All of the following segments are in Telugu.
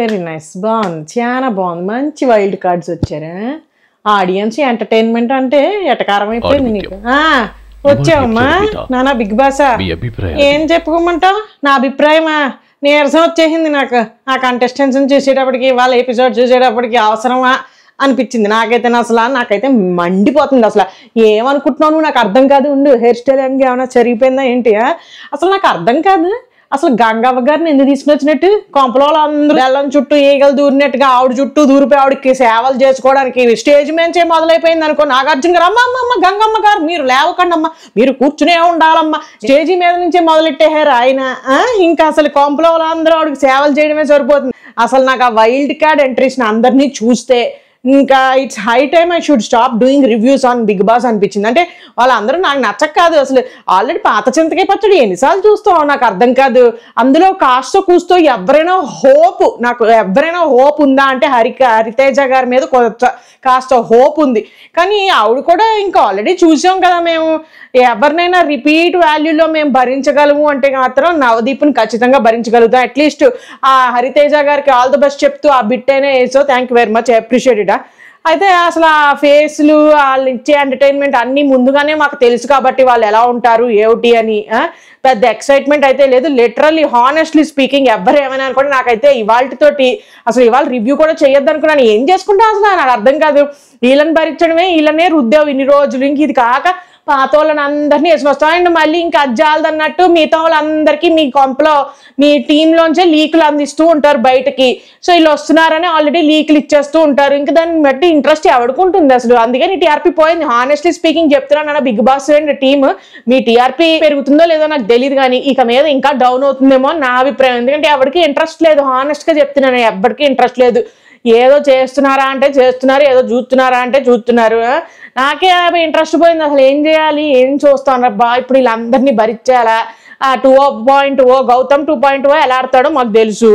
వెరీ నైస్ బాగుంది చాలా బాగుంది మంచి వైల్డ్ కార్డ్స్ వచ్చారు ఆడియన్స్ ఎంటర్టైన్మెంట్ అంటే ఎటకారం అయిపోయింది నీకు వచ్చావమ్మా నానా బిగ్ బాస్ ఏం చెప్పుకోమంటావు నా అభిప్రాయమా నీరసం వచ్చేసింది నాకు ఆ కంటెస్టెంట్స్ చూసేటప్పటికి వాళ్ళ ఎపిసోడ్ చూసేటప్పటికి అవసరమా అనిపించింది నాకైతే అసలు నాకైతే మండిపోతుంది అసలు ఏమనుకుంటున్నావు నాకు అర్థం కాదు ఉండు హెయిర్ స్టైల్ ఏమైనా జరిగిపోయిందా ఏంటి అసలు నాకు అర్థం కాదు అసలు గంగవ్వ గారిని ఎందుకు తీసుకొచ్చినట్టు కొంపలో అందరూ బెల్లం చుట్టూ ఈగలు దూరినట్టుగా ఆవిడ చుట్టూ దూరిపోయి ఆవిడకి సేవలు చేసుకోవడానికి స్టేజ్ మేంచే మొదలైపోయింది అనుకో నాగార్జున గారు అమ్మ అమ్మ అమ్మ గంగమ్మ గారు మీరు లేవకండి అమ్మ మీరు కూర్చునే ఉండాలమ్మ స్టేజీ మీద నుంచే మొదలెట్టేహారు ఆయన ఇంకా అసలు కొంపలో అందరూ ఆవిడకి సేవలు చేయడమే సరిపోతుంది అసలు నాకు ఆ వైల్డ్ కార్డ్ ఎంట్రీస్ని అందరినీ చూస్తే ఇంకా it's high time I should stop doing reviews on Bigg Boss అనిపించింది అంటే వాళ్ళందరూ నాకు నచ్చక కాదు అసలు ఆల్రెడీ పాత చింతకే పచ్చడి ఎన్నిసార్లు చూస్తావు నాకు అర్థం కాదు అందులో కాస్త కూస్తో ఎవరైనా హోప్ నాకు ఎవరైనా హోప్ ఉందా అంటే హరిక హరితేజ గారి మీద కాస్త హోప్ ఉంది కానీ ఆవిడ కూడా ఇంకా ఆల్రెడీ చూసాం కదా మేము ఎవరినైనా రిపీట్ వాల్యూలో మేము భరించగలము అంటే మాత్రం నవదీప్ని ఖచ్చితంగా భరించగలుగుతాం అట్లీస్ట్ ఆ హరితేజ గారికి ఆల్ ద బెస్ట్ చెప్తూ ఆ బిట్ అయినా వేసో thank you very much appreciate అయితే అసలు ఆ ఫేస్లు వాళ్ళు ఇచ్చే ఎంటర్టైన్మెంట్ అన్నీ ముందుగానే మాకు తెలుసు కాబట్టి వాళ్ళు ఎలా ఉంటారు ఏమిటి అని పెద్ద ఎక్సైట్మెంట్ అయితే లేదు లిటరల్లీ హానెస్ట్లీ స్పీకింగ్ ఎవరు ఏమైనా అనుకోండి నాకైతే ఇవాళతోటి అసలు ఇవాళ రివ్యూ కూడా చేయొద్దు అనుకున్నాను ఏం చేసుకుంటా అసలు నాకు అర్థం కాదు వీళ్ళని భరించడమే వీళ్ళనే రుద్దావు ఇన్ని రోజులు ఇంక ఇది కాక పాత వాళ్ళని అందరినీ వేసుకొస్తాం అండ్ మళ్ళీ ఇంకా అజ్జాలది అన్నట్టు మిగతా వాళ్ళందరికీ మీ కొంపలో మీ టీంలోంచే లీకులు అందిస్తూ ఉంటారు బయటకి సో వీళ్ళు వస్తున్నారని ఆల్రెడీ లీకులు ఇచ్చేస్తూ ఉంటారు ఇంకా దాన్ని బట్టి ఇంట్రెస్ట్ ఎవడుకుంటుంది అసలు అందుకని టీఆర్పీ పోయింది హానెస్ట్లీ స్పీకింగ్ చెప్తున్నాను బిగ్ బాస్ అండ్ టీమ్ మీ టీఆర్పీ పెరుగుతుందో లేదో నాకు తెలియదు కానీ ఇక మీద ఇంకా డౌన్ అవుతుందేమో నా అభిప్రాయం ఎందుకంటే ఎవరికి ఇంట్రెస్ట్ లేదు హానెస్ట్ గా చెప్తున్నాను ఎవరికి ఇంట్రెస్ట్ లేదు ఏదో చేస్తున్నారా అంటే చేస్తున్నారు ఏదో చూస్తున్నారా అంటే చూస్తున్నారు నాకే ఇంట్రెస్ట్ పోయింది అసలు ఏం చేయాలి ఏం చూస్తాను బా ఇప్పుడు వీళ్ళందరినీ భరించాలా two point O Gautam two point O ఎలా ఆడతాడో మాకు తెలుసు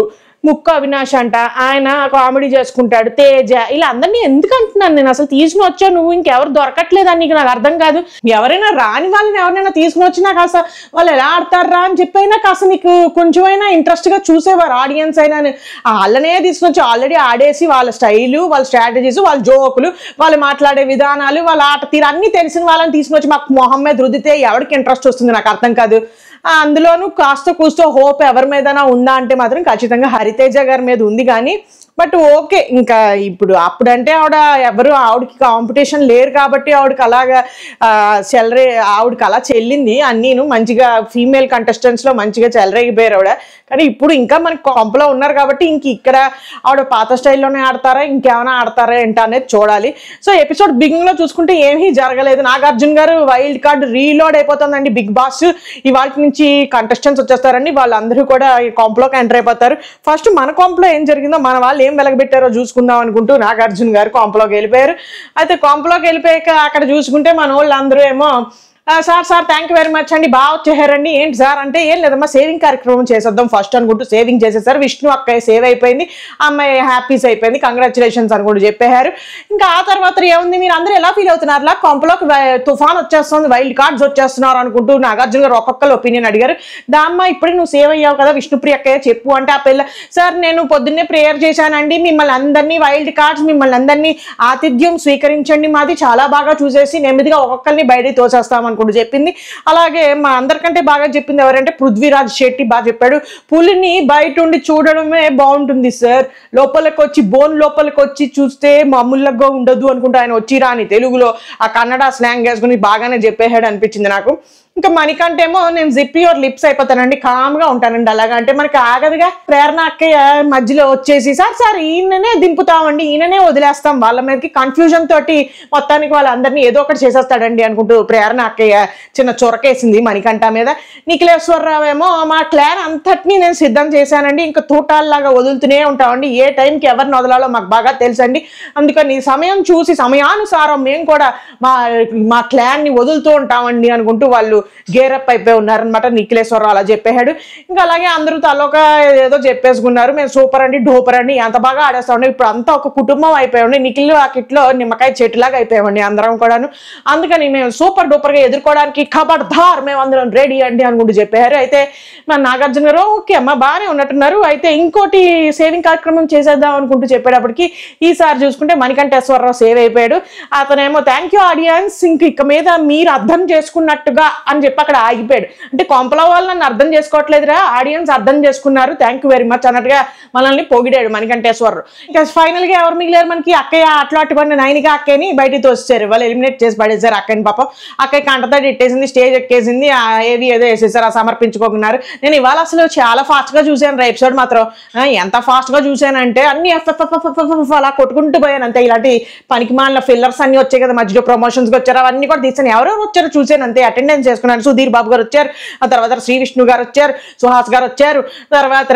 ముక్క అవినాష్ అంట ఆయన కామెడీ చేసుకుంటాడు తేజ ఇలా అందరినీ ఎందుకు అంటున్నాను నేను అసలు తీసుకుని వచ్చా నువ్వు ఇంకెవరు దొరకట్లేదు అని నీకు నాకు అర్థం కాదు ఎవరైనా రాని వాళ్ళని ఎవరైనా తీసుకుని వచ్చినా కాస్త వాళ్ళు ఎలా ఆడతారా అని చెప్పైనా కాస్త నీకు కొంచెమైనా ఇంట్రెస్ట్గా చూసేవారు ఆడియన్స్ అయినా వాళ్ళనే తీసుకుని వచ్చి ఆల్రెడీ ఆడేసి వాళ్ళ స్టైలు వాళ్ళ స్ట్రాటజీస్ వాళ్ళ జోకులు వాళ్ళు మాట్లాడే విధానాలు వాళ్ళ ఆట తీరు అన్నీ తెలిసిన వాళ్ళని తీసుకుని వచ్చి మాకు మొహం మీద రుద్దితే ఎవరికి ఇంట్రెస్ట్ వస్తుంది నాకు అర్థం కాదు అందులోనూ కాస్త కూస్తో హోప్ ఎవరి మీద ఉందా అంటే మాత్రం ఖచ్చితంగా హరితేజ గారి మీద ఉంది కానీ బట్ ఓకే ఇంకా ఇప్పుడు అప్పుడంటే ఆవిడ ఎవరు ఆవిడకి కాంపిటీషన్ లేరు కాబట్టి ఆవిడకి అలాగా సెలరీ ఆవిడకి అలా చెల్లింది అన్నీను మంచిగా ఫీమేల్ కంటెస్టెంట్స్లో మంచిగా చెలరేగిపోయారు ఆవిడ కానీ ఇప్పుడు ఇంకా మనకి కాంపులో ఉన్నారు కాబట్టి ఇంక ఇక్కడ ఆవిడ పాత స్టైల్లోనే ఆడతారా ఇంకేమైనా ఆడతారా ఏంటా అనేది చూడాలి సో ఎపిసోడ్ బిగినింగ్లో చూసుకుంటే ఏమీ జరగలేదు Nagarjuna garu wild card reload అయిపోతుందండి బిగ్ బాస్ ఇవాళ నుంచి కంటెస్టెంట్స్ వచ్చేస్తారండి వాళ్ళందరూ కూడా కాంపులోకి ఎంటర్ అయిపోతారు ఫస్ట్ మన కాంపులో ఏం జరిగిందో మన వాళ్ళు ఏం వెలగబెట్టారో చూసుకుందాం అనుకుంటూ నాగార్జున గారు కాంపలోకి వెళ్ళిపోయారు అయితే కాంపలోకి వెళ్ళిపోయాక అక్కడ చూసుకుంటే మన వాళ్ళు అందరూ ఏమో sir sir thank you very much అండి బాగా వచ్చేసారండి ఏంటి సార్ అంటే ఏం లేదమ్మా సేవింగ్ కార్యక్రమం చేసేద్దాం ఫస్ట్ అనుకుంటూ సేవింగ్ చేసేసారు విష్ణు అక్క సేవ్ అయిపోయింది అమ్మాయి హ్యాపీస్ అయిపోయింది కంగ్రాచులేషన్స్ అని కూడా చెప్పేశారు ఇంకా ఆ తర్వాత ఏముంది మీరు అందరూ ఎలా ఫీల్ అవుతున్నారు లా కొంపలోకి తుఫాన్ వచ్చేస్తుంది వైల్డ్ కార్డ్స్ వచ్చేస్తున్నారు అనుకుంటూ నాగార్జున గారు ఒక్కొక్కరు ఒపీనియన్ అడిగారు దామ్మ ఇప్పుడే నువ్వు సేవ్ అయ్యావు కదా విష్ణుప్రియ అక్కయ్య చెప్పు అంటే ఆ పిల్ల సార్ నేను పొద్దున్నే ప్రేయర్ చేశానండి మిమ్మల్ని అందరినీ వైల్డ్ కార్డ్స్ మిమ్మల్ని అందరినీ ఆతిథ్యం స్వీకరించండి మాది చాలా బాగా చూసేసి నెమ్మదిగా ఒక్కొక్కరిని బయటకి తోసేస్తామని అనుకుంటూ చెప్పింది అలాగే మా అందరికంటే బాగా చెప్పింది ఎవరంటే పృథ్వీరాజ్ శెట్టి బాగా చెప్పాడు పులిని బయట ఉండి చూడడమే బాగుంటుంది సార్ లోపలికి వచ్చి బోన్ లోపలికి వచ్చి చూస్తే మామూలుగా ఉండదు అనుకుంటూ ఆయన వచ్చి రాని తెలుగులో ఆ కన్నడ స్లాంగ్ వేసుకుని బాగానే చెప్పేశాడు అనిపించింది నాకు ఇంకా ఏమో నేను జిప్పి ఓ లిప్స్ అయిపోతానండి కామ్గా ఉంటానండి అంటే మనకి ఆగదుగా ప్రేరణ అక్కయ్య మధ్యలో వచ్చేసి సార్ సార్ ఈయననే దింపుతామండి ఈయననే వదిలేస్తాం వాళ్ళ మీదకి కన్ఫ్యూజన్ తోటి మొత్తానికి వాళ్ళందరినీ ఏదో ఒకటి చేసేస్తాడండి అనుకుంటూ ప్రేరణ అక్కయ్య చిన్న చొరకేసింది మణికంఠ మీద నిఖిలేశ్వరరావు ఏమో మా క్లాన్ అంతటిని నేను సిద్ధం చేశానండి ఇంకా తూటాల్లాగా వదులుతూనే ఉంటామండి ఏ టైంకి ఎవరిని వదలాలో మాకు బాగా తెలుసండి అందుకని సమయం చూసి సమయానుసారం మేము కూడా మా మా క్లాన్ని వదులుతూ ఉంటామండి అనుకుంటూ వాళ్ళు గేరప్ అయిపోయి ఉన్నారనమాట నిఖిలేశ్వరరావు అలా చెప్పేశాడు ఇంకా అలాగే అందరూ తలొక ఏదో చెప్పేసుకున్నారు మేము సూపర్ అండి డూపర్ అండి ఎంత బాగా ఆడేస్తామండి ఇప్పుడు అంతా ఒక కుటుంబం అయిపోయామండి నిఖిల్ కిట్లో నిమ్మకాయ చెట్టులాగా అయిపోయామండి అందరం కూడాను అందుకని మేము సూపర్ డూపర్గా ఎదుర్కోవడానికి ఖబర్దార్ మేము అందరం రెడీ అండి అనుకుంటూ చెప్పారు అయితే మా నాగార్జున గారు ఓకే అమ్మ బాగానే ఉన్నట్టున్నారు అయితే ఇంకోటి సేవింగ్ కార్యక్రమం చేసేద్దాం అనుకుంటూ చెప్పేటప్పటికి ఈసారి చూసుకుంటే మణికంఠేశ్వరరావు సేవ్ అయిపోయాడు అతనేమో థ్యాంక్ యూ ఆడియన్స్ ఇంక ఇక మీద మీరు అర్థం చేసుకున్నట్టుగా అని చెప్పి అక్కడ ఆగిపోయాడు అంటే కొంపల వాళ్ళు నన్ను అర్థం చేసుకోవట్లేదురా ఆడియన్స్ అర్థం చేసుకున్నారు థ్యాంక్ వెరీ మచ్ అన్నట్టుగా మనల్ని పొగిడాడు మణికంఠేశ్వరరు ఇంకా ఫైనల్గా ఎవరు మిగిలారు మనకి అక్కయ్య అట్లా నైన్ నైన్గా అక్కయ్యని బయటికి తోసేసారు వాళ్ళు ఎలిమినేట్ చేసి పడేసారు అక్కయ్యని పాపం అక్కయ్య కంటతో ఎట్టేసింది స్టేజ్ ఎక్కేసింది ఏది ఏదో వేసేసారు ఆ సమర్పించుకోకున్నారు నేను ఇవాళ అసలు చాలా ఫాస్ట్గా చూశాను ఎపిసోడ్ మాత్రం ఎంత ఫాస్ట్గా చూశానంటే అన్ని ఎఫ్ఎఫ్ఎఫ్ఎఫ్ఎఫ్ అలా కొట్టుకుంటూ పోయాను అంతే ఇలాంటి పనికి మాలిన ఫిల్లర్స్ అన్ని వచ్చాయి కదా మధ్యలో ప్రమోషన్స్కి వచ్చారు అవన్నీ కూడా తీసాను ఎవరెవరు వచ్చారో చూశాను అంతే అటెండెన్స్ చేసుకున్నాను చేసుకున్నాను సుధీర్ బాబు గారు వచ్చారు ఆ తర్వాత శ్రీ విష్ణు గారు వచ్చారు సుహాస్ గారు వచ్చారు తర్వాత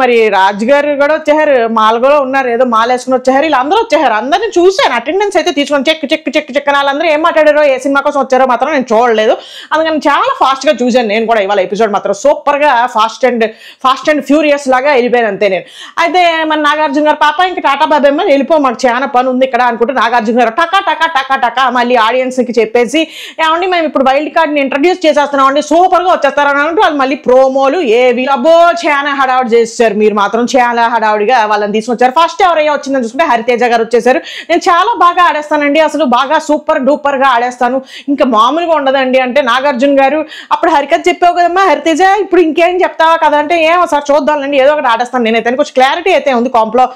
మరి రాజు గారు కూడా వచ్చారు మాల కూడా ఉన్నారు ఏదో మాల వేసుకుని వచ్చారు ఇలా అందరూ వచ్చారు అందరిని చూశాను అటెండెన్స్ అయితే తీసుకొని చెక్ చెక్ చెక్ చెక్ వాళ్ళందరూ ఏం మాట్లాడారో ఏ సినిమా కోసం వచ్చారో మాత్రం నేను చూడలేదు అందుకని చాలా ఫాస్ట్గా చూశాను నేను కూడా ఇవాళ ఎపిసోడ్ మాత్రం సూపర్గా fast and fast and furious లాగా వెళ్ళిపోయాను అంతే నేను అయితే మన నాగార్జున గారు పాప ఇంకా టాటా బాబేమ్మ వెళ్ళిపో మాకు చాలా పని ఉంది ఇక్కడ అనుకుంటే నాగార్జున గారు టకా టకా టకా టకా మళ్ళీ ఆడియన్స్కి చెప్పేసి ఏమండి మేము ఇప్పుడు వైల్డ్ కార్డ్ వాటిని ఇంట్రడ్యూస్ చేసేస్తున్నాం అండి సూపర్ గా వచ్చేస్తారు అని వాళ్ళు మళ్ళీ ప్రోమోలు ఏవి అబ్బో చాలా హడావుడి చేశారు మీరు మాత్రం చాలా హడావుడిగా వాళ్ళని తీసుకొచ్చారు ఫస్ట్ ఎవరైనా వచ్చిందని చూసుకుంటే హరితేజ గారు వచ్చేసారు నేను చాలా బాగా ఆడేస్తానండి అసలు బాగా సూపర్ డూపర్ గా ఆడేస్తాను ఇంకా మామూలుగా ఉండదండి అంటే నాగార్జున గారు అప్పుడు హరికథ చెప్పావు కదమ్మా హరితేజ ఇప్పుడు ఇంకేం చెప్తావా కదా అంటే ఏం ఒకసారి చూద్దాంలేండి ఏదో ఒకటి ఆడేస్తాను నేనైతే కొంచెం క్లారిటీ అయితే ఉంది కాంప్లో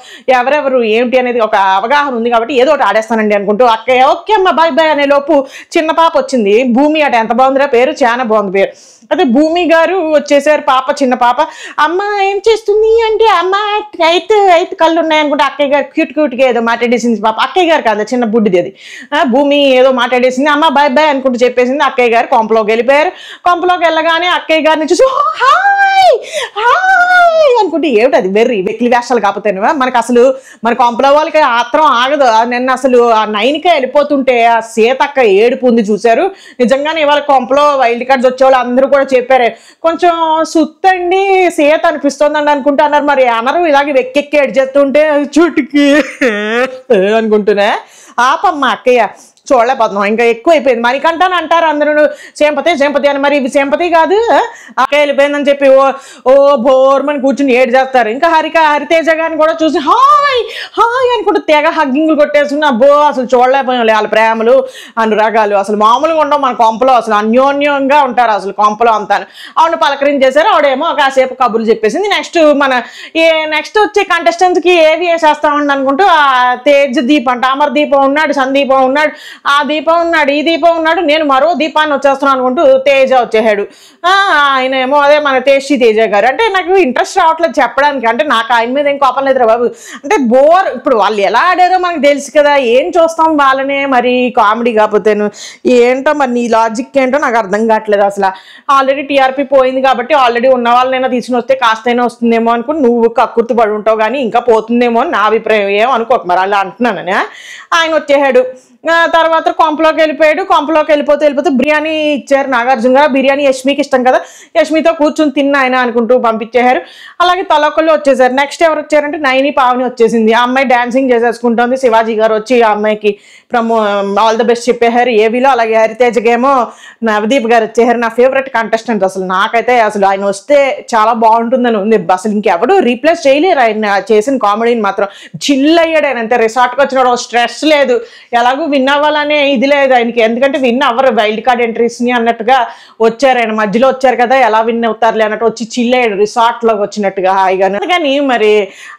ఎవరెవరు ఏమిటి అనేది ఒక అవగాహన ఉంది కాబట్టి ఏదో ఒకటి ఆడేస్తానండి అనుకుంటూ అక్క ఓకే అమ్మా బాయ్ బాయ్ అనే లోపు చిన్న పాప వచ్చింది భూమి అటు ఎంత బాగుందిరా పేరు చాలా బాగుంది పేరు అదే భూమి గారు వచ్చేసారు పాప చిన్న పాప అమ్మ ఏం చేస్తుంది అంటే అమ్మ అయితే అయితే కళ్ళు ఉన్నాయనుకుంటే అక్కయ్య గారు క్యూట్ క్యూట్గా ఏదో మాట్లాడేసింది పాప అక్కయ్య గారు కాదు చిన్న బుడ్డిది అది భూమి ఏదో మాట్లాడేసింది అమ్మ బాయ్ బాయ్ అనుకుంటూ చెప్పేసింది అక్కయ్య గారు కొంపలోకి వెళ్ళిపోయారు కొంపలోకి వెళ్ళగానే అక్కయ్య గారిని చూసి హాయ్ హాయ్ అనుకుంటే ఏమిటి అది వెర్రి వెక్లి వేషాలు కాకపోతేనేవా మనకు అసలు మన కొంపలో వాళ్ళకి ఆత్రం ఆగదు నిన్న అసలు ఆ నైన్కే వెళ్ళిపోతుంటే ఆ సీత అక్క ఏడుపు ఉంది చూశారు నిజంగానే ఇవాళ కొంపలో వైల్డ్ కార్డ్స్ వచ్చేవాళ్ళు అందరూ కూడా చెప్పారు కొంచెం సుత్తండి సేత్ అనిపిస్తోందండి అనుకుంటే అన్నారు మరి అనరు ఇలాగే వెక్కెక్కి ఎడ్జెత్తుంటే చుట్టుకి అనుకుంటున్నా ఆపమ్మా అక్కయ్య చూడలేకపోతున్నాం ఇంకా ఎక్కువ అయిపోయింది మరి అని అంటారు అందరూ సేంపతి సేంపతి అని మరి ఇవి కాదు వెళ్ళిపోయిందని చెప్పి ఓ ఓ బోర్మని కూర్చుని ఏడు చేస్తారు ఇంకా హరిక హరితేజ గారిని కూడా చూసి హాయ్ హాయ్ అనుకుంటూ తెగ హగ్గింగ్లు కొట్టేసుకున్న బో అసలు చూడలేకపోయాం వాళ్ళ ప్రేమలు అనురాగాలు అసలు మామూలుగా ఉండవు మన కొంపలో అసలు అన్యోన్యంగా ఉంటారు అసలు కొంపలో అంతా ఆవిడ పలకరించేశారు ఆవిడేమో కాసేపు కబుర్లు చెప్పేసింది నెక్స్ట్ మన ఏ నెక్స్ట్ వచ్చే కంటెస్టెంట్స్కి ఏవి వేసేస్తామండి అనుకుంటూ తేజ్ దీపం అంటే అమర్దీపం ఉన్నాడు సందీపం ఉన్నాడు ఆ దీపం ఉన్నాడు ఈ దీపం ఉన్నాడు నేను మరో దీపాన్ని వచ్చేస్తున్నాను అనుకుంటూ తేజ వచ్చేసాడు ఆయన ఏమో అదే మన తేజీ తేజ గారు అంటే నాకు ఇంట్రెస్ట్ రావట్లేదు చెప్పడానికి అంటే నాకు ఆయన మీద ఏం కోపం లేదురా బాబు అంటే బోర్ ఇప్పుడు వాళ్ళు ఎలా ఆడారో మనకు తెలుసు కదా ఏం చూస్తాం వాళ్ళనే మరి కామెడీ కాకపోతేను ఏంటో మరి నీ లాజిక్ ఏంటో నాకు అర్థం కావట్లేదు అసలు ఆల్రెడీ టీఆర్పీ పోయింది కాబట్టి ఆల్రెడీ ఉన్న వాళ్ళనైనా తీసుకుని వస్తే కాస్తైనా వస్తుందేమో అనుకుని నువ్వు కక్కుర్తి పడి ఉంటావు కానీ ఇంకా పోతుందేమో అని నా అభిప్రాయం ఏమో అనుకోక మరి అలా అంటున్నానని ఆయన వచ్చేసాడు తర్వాత కొంపలోకి వెళ్ళిపోయాడు కొంపలోకి వెళ్ళిపోతే వెళ్ళిపోతే బిర్యానీ ఇచ్చారు నాగార్జున గారు బిర్యానీ యష్మికి ఇష్టం కదా యష్మితో కూర్చుని తిన్న ఆయన అనుకుంటూ పంపించేశారు అలాగే తలకొల్లు వచ్చేసారు నెక్స్ట్ ఎవరు వచ్చారంటే నైని పావని వచ్చేసింది ఆ అమ్మాయి డాన్సింగ్ చేసేసుకుంటుంది శివాజీ గారు వచ్చి ఆ అమ్మాయికి ప్రమో ఆల్ ద బెస్ట్ చెప్పేశారు ఏవీలో అలాగే హరితేజకేమో నవదీప్ గారు వచ్చేసారు నా ఫేవరెట్ కంటెస్టెంట్ అసలు నాకైతే అసలు ఆయన వస్తే చాలా బాగుంటుందని ఉంది అసలు ఇంకెవడు రీప్లేస్ చేయలేరు ఆయన చేసిన కామెడీని మాత్రం చిల్ అయ్యాడు ఆయన అంతే రిసార్ట్కి వచ్చిన స్ట్రెస్ లేదు ఎలాగో విన్ అవ్వాలనే ఇది లేదు ఆయనకి ఎందుకంటే విన్ అవ్వరు వైల్డ్ కార్డ్ ఎంట్రీస్ని అన్నట్టుగా వచ్చారు ఆయన మధ్యలో వచ్చారు కదా ఎలా విన్ అవుతారులే అన్నట్టు వచ్చి చిల్ అయ్యాడు రిసార్ట్లోకి వచ్చినట్టుగా హాయిగా కానీ మరి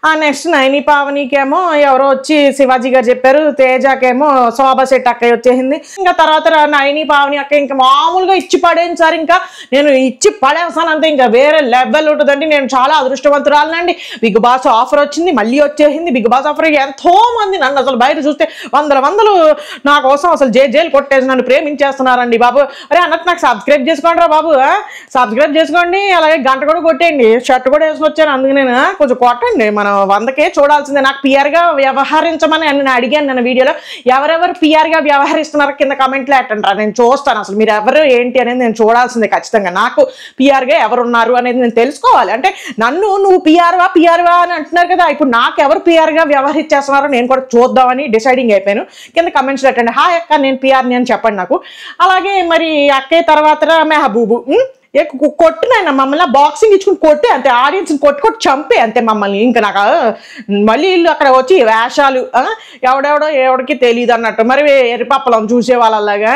ఆ నెక్స్ట్ నైని పావనికేమో ఎవరో వచ్చి శివాజీ గారు చెప్పారు తేజాకేమో శోభా సెట్ అక్కయ్య వచ్చేసింది ఇంకా తర్వాత నయని పావని అక్క ఇంకా మామూలుగా ఇచ్చి పడేను సార్ ఇంకా నేను ఇచ్చి పడేసానంటే ఇంకా వేరే లెవెల్ ఉంటుందండి నేను చాలా అదృష్టవంతురాలనండి బిగ్ బాస్ ఆఫర్ వచ్చింది మళ్ళీ వచ్చేసింది బిగ్ బాస్ ఆఫర్ ఎంతో మంది నన్ను అసలు బయట చూస్తే వందల వందలు నా కోసం అసలు జే జైలు కొట్టేసి నన్ను ప్రేమించేస్తున్నారండి బాబు అరే అన్నట్టు నాకు సబ్స్క్రైబ్ చేసుకోండి రా బాబు సబ్స్క్రైబ్ చేసుకోండి అలాగే గంట కూడా కొట్టేయండి షర్ట్ కూడా వేసుకొని వచ్చాను అందుకు నేను కొంచెం కొట్టండి మనం వందకే చూడాల్సిందే నాకు పిఆర్గా వ్యవహరించమని నేను అడిగాను నేను వీడియోలో ఎవరెవరు పిఆర్గా వ్యవహరిస్తున్నారు కింద లో ఎట్టండి నేను చూస్తాను అసలు మీరు ఎవరు ఏంటి అనేది నేను చూడాల్సిందే ఖచ్చితంగా నాకు పిఆర్గా ఎవరున్నారు అనేది నేను తెలుసుకోవాలి అంటే నన్ను నువ్వు పిఆర్వా పిఆర్వా అని అంటున్నారు కదా ఇప్పుడు నాకు ఎవరు పిఆర్గా వ్యవహరించేస్తున్నారో నేను కూడా చూద్దామని డిసైడింగ్ అయిపోయాను కింద లో అట్టండి హాయ్ అక్క నేను పిఆర్ని అని చెప్పండి నాకు అలాగే మరి అక్కయ్య తర్వాత మెహబూబు కొట్టు నాయన మమ్మల్ని బాక్సింగ్ ఇచ్చుకుని కొట్టే అంతే ఆడియన్స్ని కొట్టు కొట్టి చంపే అంతే మమ్మల్ని ఇంకా నాకు మళ్ళీ వీళ్ళు అక్కడ వచ్చి వేషాలు ఎవడెవడో ఎవడికి తెలియదు అన్నట్టు మరి ఎరిపప్పలం చూసే వాళ్ళలాగా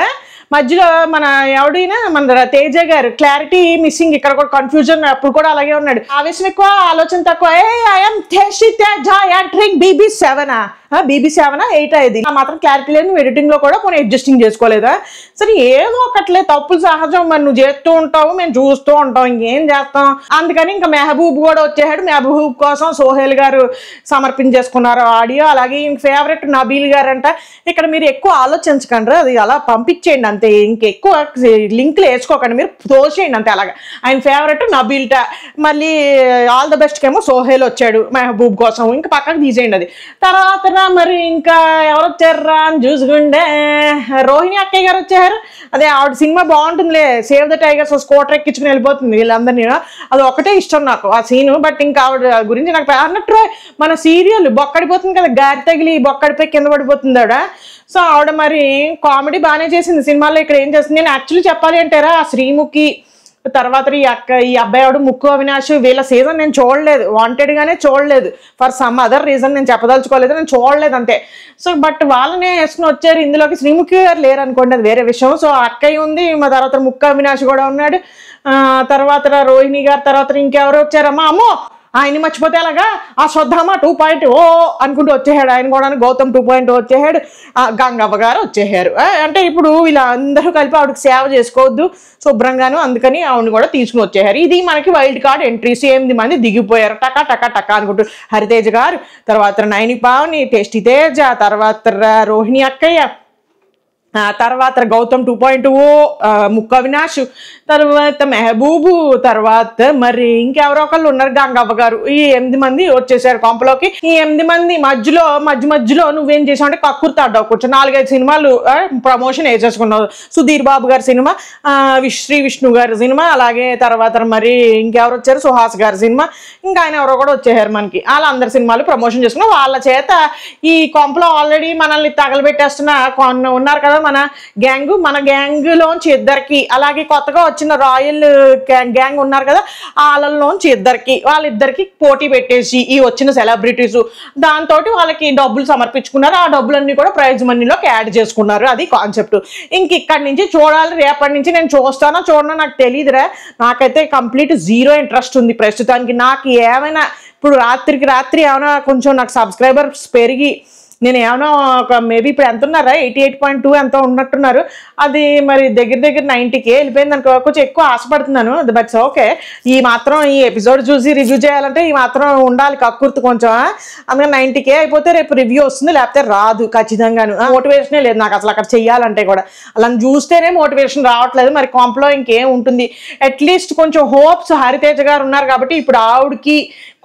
మధ్యలో మన ఎవడైనా మన తేజ గారు క్లారిటీ మిస్సింగ్ ఇక్కడ కూడా కన్ఫ్యూజన్ అప్పుడు కూడా అలాగే ఉన్నాడు ఆవేశం ఎక్కువ ఆలోచన తక్కువ ఏ I'm Teja I drink BB సెవెనా బీబీ సెవెన్ ఎయిట్ ఆ మాత్రం క్లారిటీ లేదు నువ్వు లో కూడా కొన్ని అడ్జస్టింగ్ చేసుకోలేదా సరే ఏదో ఒకట్లే తప్పులు సహజం మరి నువ్వు చేస్తూ ఉంటావు మేము చూస్తూ ఉంటాం ఇంకేం చేస్తాం అందుకని ఇంకా మెహబూబ్ కూడా వచ్చేసాడు మెహబూబ్ కోసం సోహెల్ గారు సమర్పించేసుకున్నారు ఆడియో అలాగే ఇంక ఫేవరెట్ నబీల్ గారు అంట ఇక్కడ మీరు ఎక్కువ ఆలోచించకండి అది అలా పంపించేయండి అంతే ఇంకెక్కువ లింక్లు వేసుకోకండి మీరు తోసేయండి అంతే అలాగా ఆయన ఫేవరెట్ నబీల్ట మళ్ళీ ఆల్ ద బెస్ట్కేమో సోహెల్ వచ్చాడు మెహబూబ్ కోసం ఇంకా పక్కకు తీసేయండి అది తర్వాత కదా మరి ఇంకా ఎవరు వచ్చారా అని చూసుకుంటే రోహిణి అక్కయ్య గారు వచ్చారు అదే ఆవిడ సినిమా బాగుంటుందిలే సేవ్ ద టైగర్స్ స్కూటర్ ఎక్కించుకుని వెళ్ళిపోతుంది వీళ్ళందరినీ అది ఒకటే ఇష్టం నాకు ఆ సీను బట్ ఇంకా ఆవిడ గురించి నాకు అన్నట్టు మన సీరియల్ బొక్కడిపోతుంది కదా గారి తగిలి బొక్కడిపోయి కింద పడిపోతుంది ఆవిడ సో ఆవిడ మరి కామెడీ బాగానే చేసింది సినిమాలో ఇక్కడ ఏం చేస్తుంది నేను యాక్చువల్లీ చెప్పాలి అంటారా ఆ శ్రీముఖి తర్వాత ఈ అక్క ఈ అబ్బాయి ఆవిడ ముక్కు అవినాష్ వీళ్ళ సీజన్ నేను చూడలేదు వాంటెడ్ గానే చూడలేదు ఫర్ సమ్ అదర్ రీజన్ నేను చెప్పదలుచుకోలేదు నేను చూడలేదు అంతే సో బట్ వాళ్ళనే వేసుకుని వచ్చారు ఇందులోకి శ్రీముఖి గారు లేరు అనుకోండి అది వేరే విషయం సో అక్కయ్య ఉంది మా తర్వాత ముక్కు అవినాష్ కూడా ఉన్నాడు తర్వాత రోహిణి గారు తర్వాత ఇంకెవరు వచ్చారమ్మా అమ్మో ఆయన మర్చిపోతే ఎలాగా ఆ శుద్ధమ్మ టూ పాయింట్ ఓ అనుకుంటూ వచ్చేసాడు ఆయన కూడా గౌతమ్ టూ పాయింట్ oh వచ్చేసాడు గంగవ్వ గారు వచ్చేసారు అంటే ఇప్పుడు ఇలా అందరూ కలిపి ఆవిడకి సేవ చేసుకోవద్దు శుభ్రంగాను అందుకని ఆవిడని కూడా తీసుకుని వచ్చేసారు ఇది మనకి వైల్డ్ కార్డ్ ఎంట్రీస్ ఎనిమిది మంది దిగిపోయారు టక టక టకా అనుకుంటూ హరితేజ్ గారు తర్వాత నైని పావని టేస్టీ తేజ తర్వాత రోహిణి అక్కయ్య తర్వాత గౌతమ్ టూ పాయింట్ ఓ ముక్క అవినాష్ తర్వాత మెహబూబు తర్వాత మరి ఇంకెవరో ఒకళ్ళు ఉన్నారు గంగవ్వ గారు ఈ ఎనిమిది మంది వచ్చేసారు కొంపలోకి ఈ ఎనిమిది మంది మధ్యలో మధ్య మధ్యలో నువ్వేం చేసావు అంటే కక్కుర్తాడు కూర్చో నాలుగైదు సినిమాలు ప్రమోషన్ వేసేసుకున్నావు సుధీర్ బాబు గారి సినిమా శ్రీ విష్ణు గారి సినిమా అలాగే తర్వాత మరి ఇంకెవరు వచ్చారు సుహాస్ గారి సినిమా ఇంకా ఆయన ఎవరో కూడా వచ్చేసారు మనకి వాళ్ళందరి సినిమాలు ప్రమోషన్ చేసుకున్నావు వాళ్ళ చేత ఈ కొంపలో ఆల్రెడీ మనల్ని తగలబెట్టేస్తున్న ఉన్నారు కదా మన గ్యాంగ్ మన గ్యాంగ్లోంచి ఇద్దరికి అలాగే కొత్తగా వచ్చిన రాయల్ గ్యాంగ్ ఉన్నారు కదా వాళ్ళలోంచి ఇద్దరికి వాళ్ళిద్దరికి పోటీ పెట్టేసి ఈ వచ్చిన సెలబ్రిటీస్ దాంతో వాళ్ళకి డబ్బులు సమర్పించుకున్నారు ఆ డబ్బులన్నీ కూడా ప్రైజ్ మనీలోకి యాడ్ చేసుకున్నారు అది కాన్సెప్ట్ ఇంక ఇక్కడ నుంచి చూడాలి రేపటి నుంచి నేను చూస్తానో చూడను నాకు తెలియదురా నాకైతే కంప్లీట్ జీరో ఇంట్రెస్ట్ ఉంది ప్రస్తుతానికి నాకు ఏమైనా ఇప్పుడు రాత్రికి రాత్రి ఏమైనా కొంచెం నాకు సబ్స్క్రైబర్స్ పెరిగి నేను ఏమైనా ఒక మేబీ ఇప్పుడు ఎంత ఉన్నారా ఎయిటీ ఎయిట్ పాయింట్ టూ ఎంతో ఉన్నట్టున్నారు అది మరి దగ్గర దగ్గర నైంటీకి వెళ్ళిపోయింది అనుకో కొంచెం ఎక్కువ ఆశపడుతున్నాను బట్ ఓకే ఈ మాత్రం ఈ ఎపిసోడ్ చూసి రివ్యూ చేయాలంటే ఈ మాత్రం ఉండాలి కక్కుర్తి కొంచెం అందుకని నైంటీకే అయిపోతే రేపు రివ్యూ వస్తుంది లేకపోతే రాదు ఖచ్చితంగాను మోటివేషనే లేదు నాకు అసలు అక్కడ చెయ్యాలంటే కూడా అలా చూస్తేనే మోటివేషన్ రావట్లేదు మరి కాంప్లో ఇంకేం ఉంటుంది అట్లీస్ట్ కొంచెం హోప్స్ హరితేజ గారు ఉన్నారు కాబట్టి ఇప్పుడు ఆవిడకి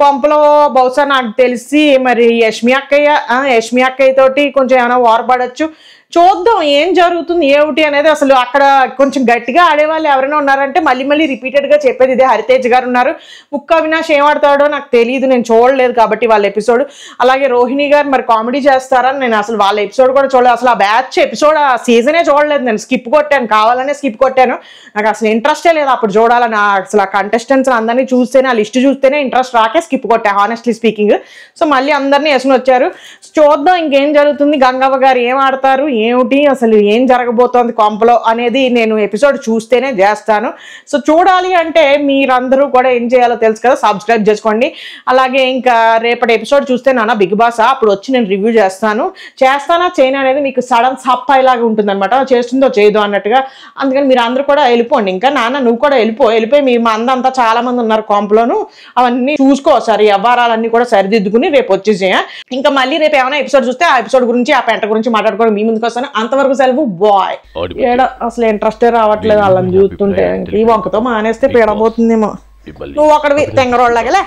కొంపలో బహుశా నాకు తెలిసి మరి యష్మి అక్కయ్య యష్మి అక్కయ్య తోటి కొంచెం ఏమైనా ఓరపడచ్చు చూద్దాం ఏం జరుగుతుంది ఏమిటి అనేది అసలు అక్కడ కొంచెం గట్టిగా ఆడేవాళ్ళు ఎవరైనా ఉన్నారంటే మళ్ళీ మళ్ళీ రిపీటెడ్గా చెప్పేది ఇదే హరితేజ్ గారు ఉన్నారు ముక్క అవినాష్ ఏమాడతాడో నాకు తెలియదు నేను చూడలేదు కాబట్టి వాళ్ళ ఎపిసోడ్ అలాగే రోహిణి గారు మరి కామెడీ చేస్తారని నేను అసలు వాళ్ళ ఎపిసోడ్ కూడా చూడలేదు అసలు ఆ బ్యాచ్ ఎపిసోడ్ ఆ సీజనే చూడలేదు నేను స్కిప్ కొట్టాను కావాలనే స్కిప్ కొట్టాను నాకు అసలు ఇంట్రెస్టే లేదు అప్పుడు చూడాలని అసలు ఆ కంటెస్టెంట్స్ అందరినీ చూస్తేనే ఆ లిస్ట్ చూస్తేనే ఇంట్రెస్ట్ రాకే స్కిప్ కొట్టాను హానెస్ట్లీ స్పీకింగ్ సో మళ్ళీ అందరినీ వేసుకుని వచ్చారు చూద్దాం ఇంకేం జరుగుతుంది గంగవ్వ గారు ఏం ఆడతారు ఏమిటి అసలు ఏం జరగబోతోంది కొంపలో అనేది నేను ఎపిసోడ్ చూస్తేనే చేస్తాను సో చూడాలి అంటే మీరందరూ కూడా ఏం చేయాలో తెలుసు కదా సబ్స్క్రైబ్ చేసుకోండి అలాగే ఇంకా రేపటి ఎపిసోడ్ చూస్తే నాన్న బిగ్ బాస్ అప్పుడు వచ్చి నేను రివ్యూ చేస్తాను చేస్తానా చేయను అనేది మీకు సడన్ సప్ అయ్యేలాగా ఉంటుందన్నమాట చేస్తుందో చేయదు అన్నట్టుగా అందుకని మీరు అందరూ కూడా వెళ్ళిపోండి ఇంకా నాన్న నువ్వు కూడా వెళ్ళిపో వెళ్ళిపోయి మీ మా అందంతా చాలా మంది ఉన్నారు కాంపులోను అవన్నీ చూసుకో సరే వ్యవహారాలన్నీ కూడా సరిదిద్దుకుని రేపు వచ్చేసేయ ఇంకా మళ్ళీ రేపు ఏమైనా ఎపిసోడ్ చూస్తే ఆ ఎపిసోడ్ గురించి ఆ పెంట గురించి మాట్లాడుకోవడం మీ ముందుకు చూస్తాను అంతవరకు సెలవు బాయ్ ఏడ అసలు ఇంట్రెస్టే రావట్లేదు వాళ్ళని చూస్తుంటే ఈ వంకతో మానేస్తే పీడబోతుందేమో నువ్వు ఒకటి తెంగరోళ్ళగలే